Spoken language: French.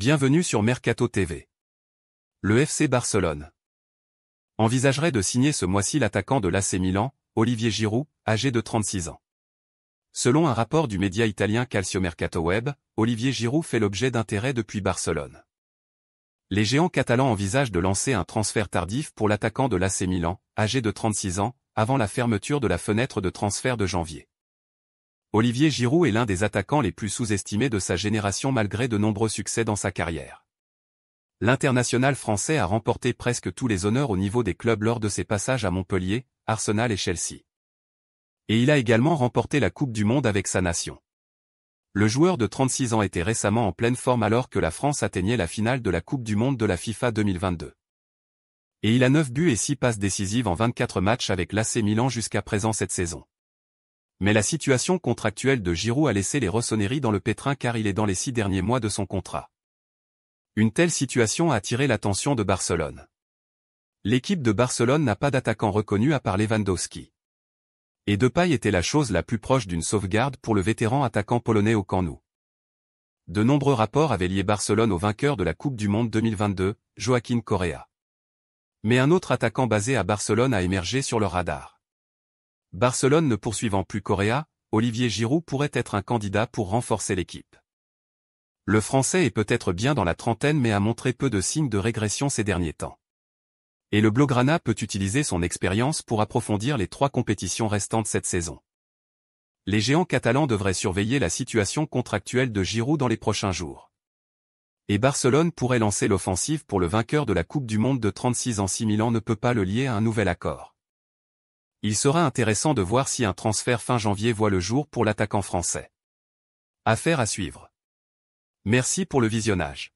Bienvenue sur Mercato TV. Le FC Barcelone envisagerait de signer ce mois-ci l'attaquant de l'AC Milan, Olivier Giroud, âgé de 36 ans. Selon un rapport du média italien Calcio Mercato Web, Olivier Giroud fait l'objet d'intérêt depuis Barcelone. Les géants catalans envisagent de lancer un transfert tardif pour l'attaquant de l'AC Milan, âgé de 36 ans, avant la fermeture de la fenêtre de transfert de janvier. Olivier Giroud est l'un des attaquants les plus sous-estimés de sa génération malgré de nombreux succès dans sa carrière. L'international français a remporté presque tous les honneurs au niveau des clubs lors de ses passages à Montpellier, Arsenal et Chelsea. Et il a également remporté la Coupe du Monde avec sa nation. Le joueur de 36 ans était récemment en pleine forme alors que la France atteignait la finale de la Coupe du Monde de la FIFA 2022. Et il a 9 buts et 6 passes décisives en 24 matchs avec l'AC Milan jusqu'à présent cette saison. Mais la situation contractuelle de Giroud a laissé les rossonneries dans le pétrin car il est dans les six derniers mois de son contrat. Une telle situation a attiré l'attention de Barcelone. L'équipe de Barcelone n'a pas d'attaquant reconnu à part Lewandowski. Et Depay était la chose la plus proche d'une sauvegarde pour le vétéran attaquant polonais au Cannou. De nombreux rapports avaient lié Barcelone au vainqueur de la Coupe du Monde 2022, Joaquin Correa. Mais un autre attaquant basé à Barcelone a émergé sur le radar. Barcelone ne poursuivant plus Correa, Olivier Giroud pourrait être un candidat pour renforcer l'équipe. Le Français est peut-être bien dans la trentaine mais a montré peu de signes de régression ces derniers temps. Et le Blaugrana peut utiliser son expérience pour approfondir les trois compétitions restantes cette saison. Les géants catalans devraient surveiller la situation contractuelle de Giroud dans les prochains jours. Et Barcelone pourrait lancer l'offensive pour le vainqueur de la Coupe du Monde de 36 ans 6000 ans ne peut pas le lier à un nouvel accord il sera intéressant de voir si un transfert fin janvier voit le jour pour l'attaquant français. Affaire à suivre. Merci pour le visionnage.